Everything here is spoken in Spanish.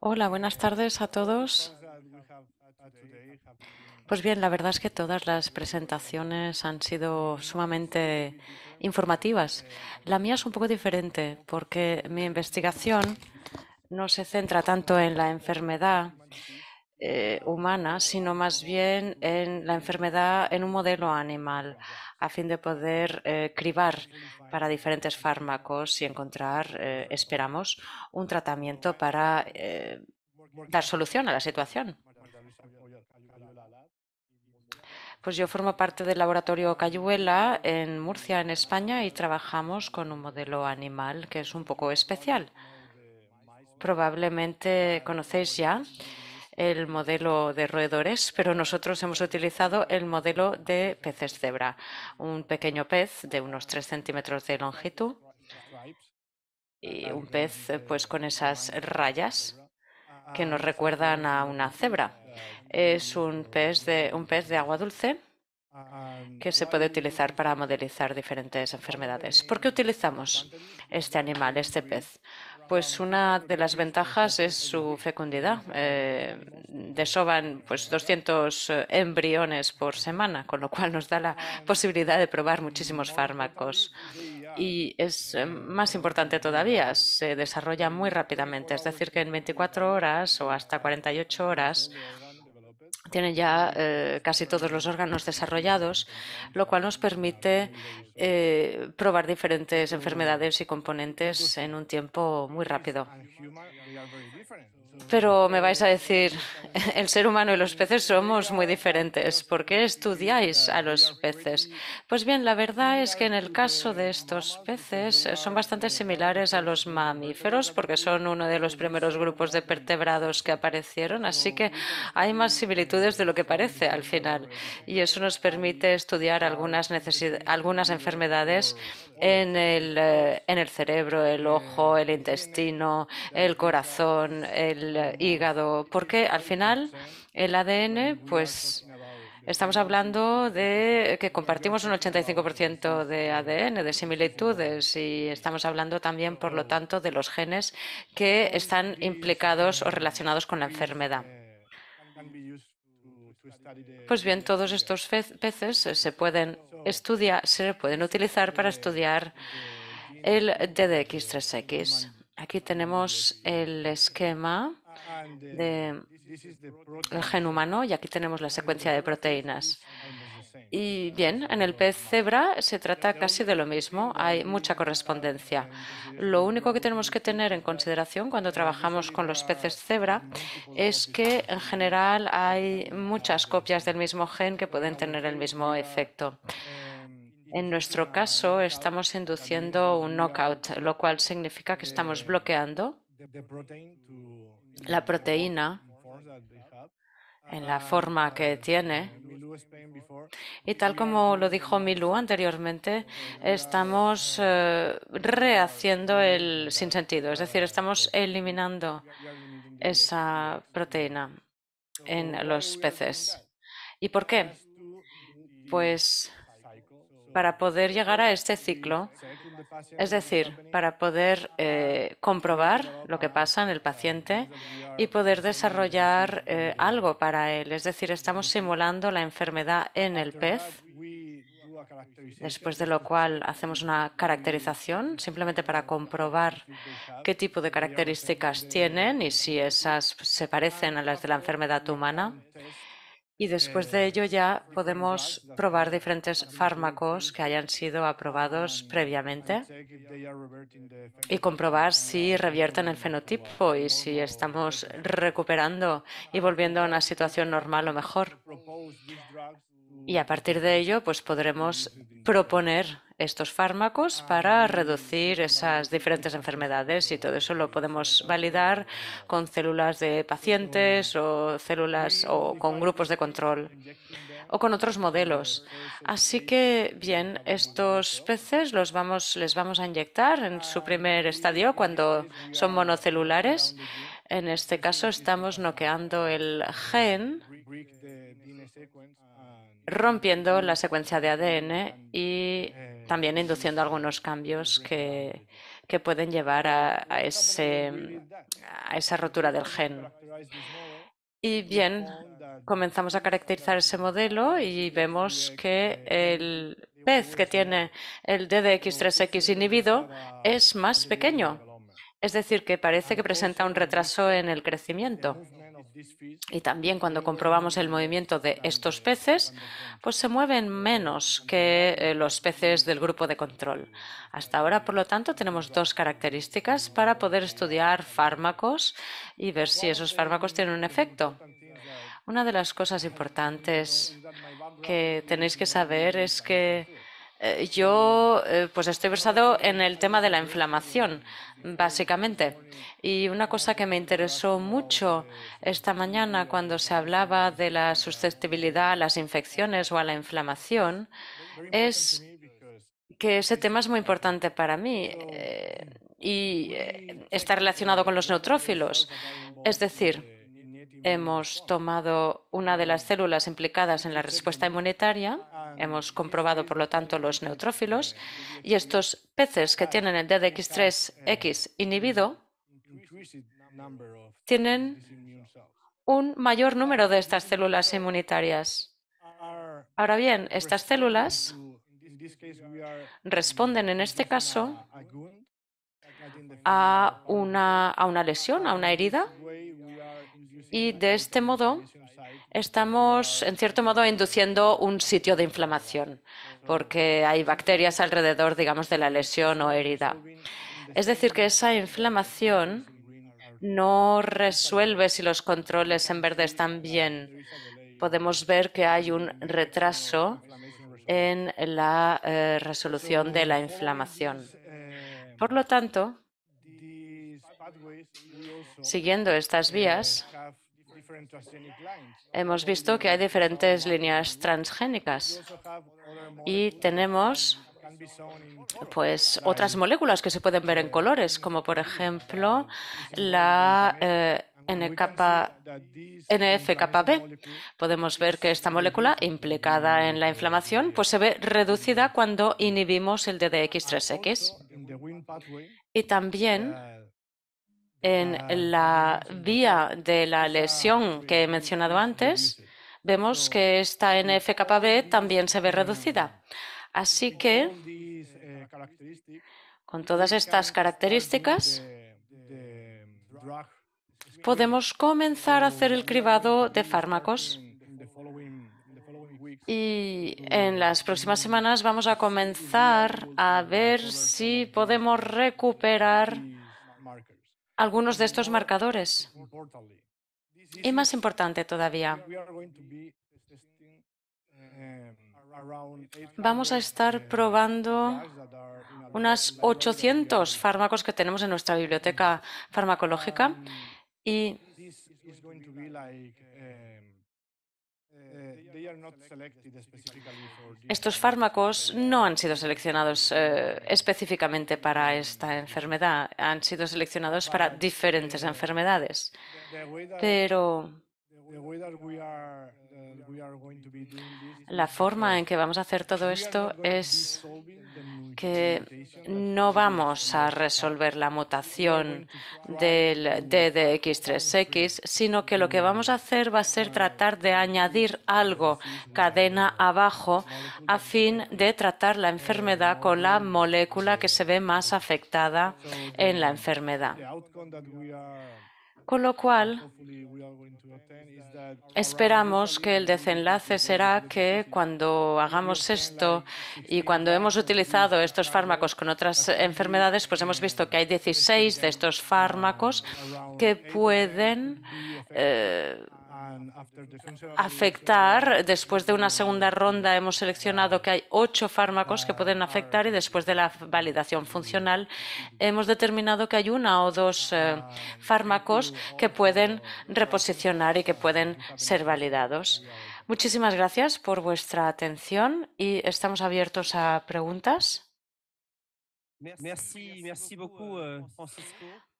Hola, buenas tardes a todos. Pues bien, la verdad es que todas las presentaciones han sido sumamente informativas. La mía es un poco diferente porque mi investigación no se centra tanto en la enfermedad, eh, sino más bien en la enfermedad en un modelo animal, a fin de poder eh, cribar para diferentes fármacos y encontrar, eh, esperamos, un tratamiento para dar solución a la situación. Pues yo formo parte del laboratorio Cayuela en Murcia, en España, y trabajamos con un modelo animal que es un poco especial. Probablemente conocéis ya el modelo de roedores, pero nosotros hemos utilizado el modelo de peces cebra, un pequeño pez de unos 3 centímetros de longitud y un pez pues con esas rayas que nos recuerdan a una cebra. Es un pez de, un pez de agua dulce que se puede utilizar para modelizar diferentes enfermedades. ¿Por qué utilizamos este animal, este pez? pues una de las ventajas es su fecundidad. Desoban eh, desovan pues 200 eh, embriones por semana, con lo cual nos da la posibilidad de probar muchísimos fármacos. Y es eh, más importante todavía, se desarrolla muy rápidamente, es decir, que en 24 horas o hasta 48 horas tienen ya eh, casi todos los órganos desarrollados, lo cual nos permite eh, probar diferentes enfermedades y componentes en un tiempo muy rápido. Pero me vais a decir, el ser humano y los peces somos muy diferentes. ¿Por qué estudiáis a los peces? Pues bien, la verdad es que en el caso de estos peces eh, son bastante similares a los mamíferos porque son uno de los primeros grupos de vertebrados que aparecieron, así que hay más similitud de lo que parece al final. Y eso nos permite estudiar algunas, enfermedades en el, eh, en el cerebro, el ojo, el intestino, el corazón, el hígado, porque al final el ADN, pues Estamos hablando de que compartimos un 85% de ADN, de similitudes, y estamos hablando también, por lo tanto, de los genes que están implicados o relacionados con la enfermedad. Pues bien, todos estos peces se pueden estudiar, se pueden utilizar para estudiar el DDX3X. Aquí tenemos el esquema del gen humano y aquí tenemos la secuencia de proteínas. Y bien, en el pez cebra se trata casi de lo mismo, hay mucha correspondencia. Lo único que tenemos que tener en consideración cuando trabajamos con los peces cebra es que en general hay muchas copias del mismo gen que pueden tener el mismo efecto. En nuestro caso estamos induciendo un knockout, lo cual significa que estamos bloqueando la proteína en la forma que tiene. Y tal como lo dijo Milú anteriormente, estamos eh, rehaciendo el sinsentido, es decir, estamos eliminando esa proteína en los peces. ¿Y por qué? Pues para poder llegar a este ciclo, es decir, para poder eh, comprobar lo que pasa en el paciente y poder desarrollar eh, algo para él. Es decir, estamos simulando la enfermedad en el pez, después de lo cual hacemos una caracterización simplemente para comprobar qué tipo de características tienen y si esas se parecen a las de la enfermedad humana y después de ello ya podemos probar diferentes fármacos que hayan sido aprobados previamente y comprobar si revierten el fenotipo y si estamos recuperando y volviendo a una situación normal o mejor. Y a partir de ello, pues podremos proponer estos fármacos para reducir esas diferentes enfermedades y todo eso lo podemos validar con células de pacientes o células o con grupos de control o con otros modelos. Así que bien, estos peces los vamos les vamos a inyectar en su primer estadio cuando son monocelulares. En este caso estamos noqueando el gen rompiendo la secuencia de ADN y también induciendo algunos cambios que, pueden llevar a, a esa rotura del gen. Y bien, comenzamos a caracterizar ese modelo y vemos que el pez que tiene el DDX3X inhibido es más pequeño. Es decir, que parece que presenta un retraso en el crecimiento y también cuando comprobamos el movimiento de estos peces, pues se mueven menos que eh, los peces del grupo de control. Hasta ahora, por lo tanto, tenemos dos características para poder estudiar fármacos y ver si esos fármacos tienen un efecto. Una de las cosas importantes que tenéis que saber es que eh, yo eh, pues estoy versado en el tema de la inflamación, básicamente. Y una cosa que me interesó mucho esta mañana cuando se hablaba de la susceptibilidad a las infecciones o a la inflamación es que ese tema es muy importante para mí eh, y está relacionado con los neutrófilos. Es decir, Hemos tomado una de las células implicadas en la respuesta inmunitaria, hemos comprobado por lo tanto los neutrófilos y estos peces que tienen el DDX3X inhibido tienen un mayor número de estas células inmunitarias. Ahora bien, estas células responden en este caso a una, a una lesión, a una herida y de este modo estamos, en cierto modo, induciendo un sitio de inflamación, porque hay bacterias alrededor, digamos, de la lesión o herida. Es decir, que esa inflamación no resuelve si los controles en verde están bien. Podemos ver que hay un retraso en la eh, resolución de la inflamación. Por lo tanto, siguiendo estas vías, Hemos visto que hay diferentes líneas transgénicas y tenemos pues otras moléculas que se pueden ver en colores, como por ejemplo la eh, nf Podemos ver que esta molécula implicada en la inflamación pues se ve reducida cuando inhibimos el DDX3X. Y también uh, en ah, la vía de la lesión que he mencionado antes, vemos que esta NFKB también se ve reducida. Así que, eh, con todas estas características, podemos comenzar a hacer el cribado de fármacos. Y en las próximas semanas vamos a comenzar a ver si podemos recuperar algunos de estos marcadores. Y más importante todavía, vamos a estar probando unas 800 fármacos que tenemos en nuestra biblioteca farmacológica y eh, Estos fármacos no han sido seleccionados eh, específicamente para esta enfermedad, han sido seleccionados para diferentes enfermedades. Pero la forma en que vamos a hacer todo esto es que no vamos a resolver la mutación del DDX3X, sino que lo que vamos a hacer va a ser tratar de añadir algo cadena abajo a fin de tratar la enfermedad con la molécula que se ve más afectada en la enfermedad. Con lo cual, esperamos que el desenlace será que cuando hagamos esto y cuando hemos utilizado estos fármacos con otras enfermedades, pues hemos visto que hay 16 de estos fármacos que pueden eh, afectar. Después de una segunda ronda hemos seleccionado que hay ocho fármacos que pueden afectar y después de la validación funcional hemos determinado que hay una o dos eh, fármacos que pueden reposicionar y que pueden ser validados. Muchísimas gracias por vuestra atención y estamos abiertos a preguntas. Euh,